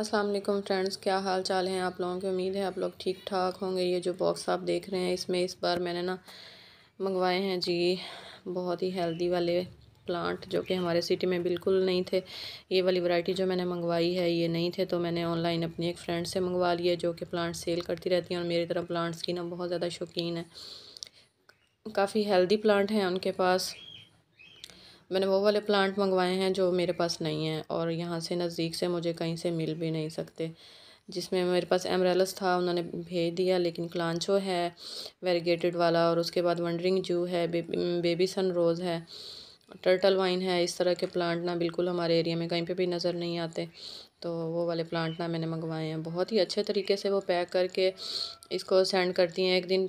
अस्सलाम वालेकुम फ्रेंड्स क्या हाल चाल हैं आप लोगों की उम्मीद है आप लोग ठीक ठाक होंगे ये जो बॉक्स आप देख रहे हैं इसमें इस बार मैंने ना मंगवाए हैं जी बहुत ही हेल्दी वाले प्लांट जो कि हमारे सिटी में बिल्कुल नहीं थे ये वाली वैरायटी जो मैंने मंगवाई है ये नहीं थे तो मैंने ऑनलाइन अपनी एक फ्रेंड से मंगवा लिए जो कि प्लांट सेल करती रहती हैं और मेरी तरह प्लांट्स की ना बहुत ज़्यादा शौकीन है काफ़ी हेल्दी प्लांट हैं उनके पास मैंने वो वाले प्लांट मंगवाए हैं जो मेरे पास नहीं हैं और यहाँ से नज़दीक से मुझे कहीं से मिल भी नहीं सकते जिसमें मेरे पास एमरेलस था उन्होंने भेज दिया लेकिन क्लांचो है वेरीगेटेड वाला और उसके बाद वंडरिंग जू है बे, बेबी सन रोज़ है टर्टल वाइन है इस तरह के प्लांट ना बिल्कुल हमारे एरिया में कहीं पे भी नज़र नहीं आते तो वो वाले प्लांट ना मैंने मंगवाए हैं बहुत ही अच्छे तरीके से वो पैक करके इसको सेंड करती हैं एक दिन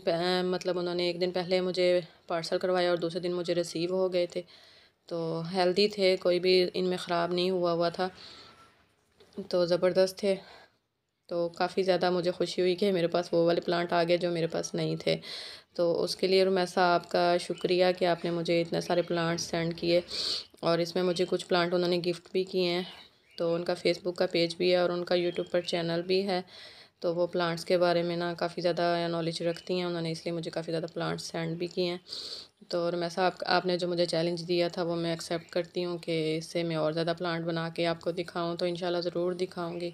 मतलब उन्होंने एक दिन पहले मुझे पार्सल करवाया और दूसरे दिन मुझे रिसीव हो गए थे तो हेल्दी थे कोई भी इनमें ख़राब नहीं हुआ हुआ था तो ज़बरदस्त थे तो काफ़ी ज़्यादा मुझे खुशी हुई कि मेरे पास वो वाले प्लांट आ गए जो मेरे पास नहीं थे तो उसके लिए रुमैसा आपका शुक्रिया कि आपने मुझे इतने सारे प्लांट्स सेंड किए और इसमें मुझे कुछ प्लांट उन्होंने गिफ्ट भी किए हैं तो उनका फेसबुक का पेज भी है और उनका यूट्यूब पर चैनल भी है तो वो प्लांट्स के बारे में ना काफ़ी ज़्यादा नॉलेज रखती हैं उन्होंने इसलिए मुझे काफ़ी ज़्यादा प्लांट्स सेंड भी किए हैं तो और मैं साहब आपने जो मुझे चैलेंज दिया था वो मैं एक्सेप्ट करती हूँ कि इससे मैं और ज़्यादा प्लांट बना के आपको दिखाऊँ तो इन ज़रूर दिखाऊँगी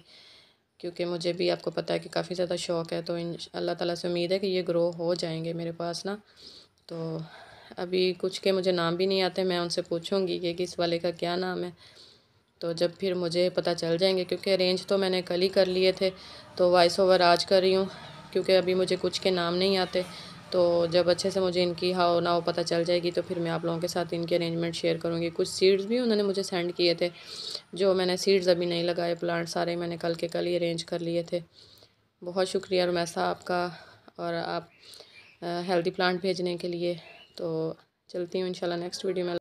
क्योंकि मुझे भी आपको पता है कि काफ़ी ज़्यादा शौक़ है तो इन अल्लाह ताला से उम्मीद है कि ये ग्रो हो जाएंगे मेरे पास ना तो अभी कुछ के मुझे नाम भी नहीं आते मैं उनसे पूछूंगी कि किस वाले का क्या नाम है तो जब फिर मुझे पता चल जाएंगे क्योंकि अरेंज तो मैंने कल ही कर लिए थे तो वॉइस ओवर आज कर रही हूँ क्योंकि अभी मुझे कुछ के नाम नहीं आते तो जब अच्छे से मुझे इनकी हाओ ना हो पता चल जाएगी तो फिर मैं आप लोगों के साथ इनके अरेंजमेंट शेयर करूँगी कुछ सीड्स भी उन्होंने मुझे सेंड किए थे जो मैंने सीड्स अभी नहीं लगाए प्लांट सारे मैंने कल के कल ही अरेंज कर लिए थे बहुत शुक्रिया रुमैसा आपका और आप हेल्दी प्लांट भेजने के लिए तो चलती हूँ इंशाल्लाह नेक्स्ट वीडियो में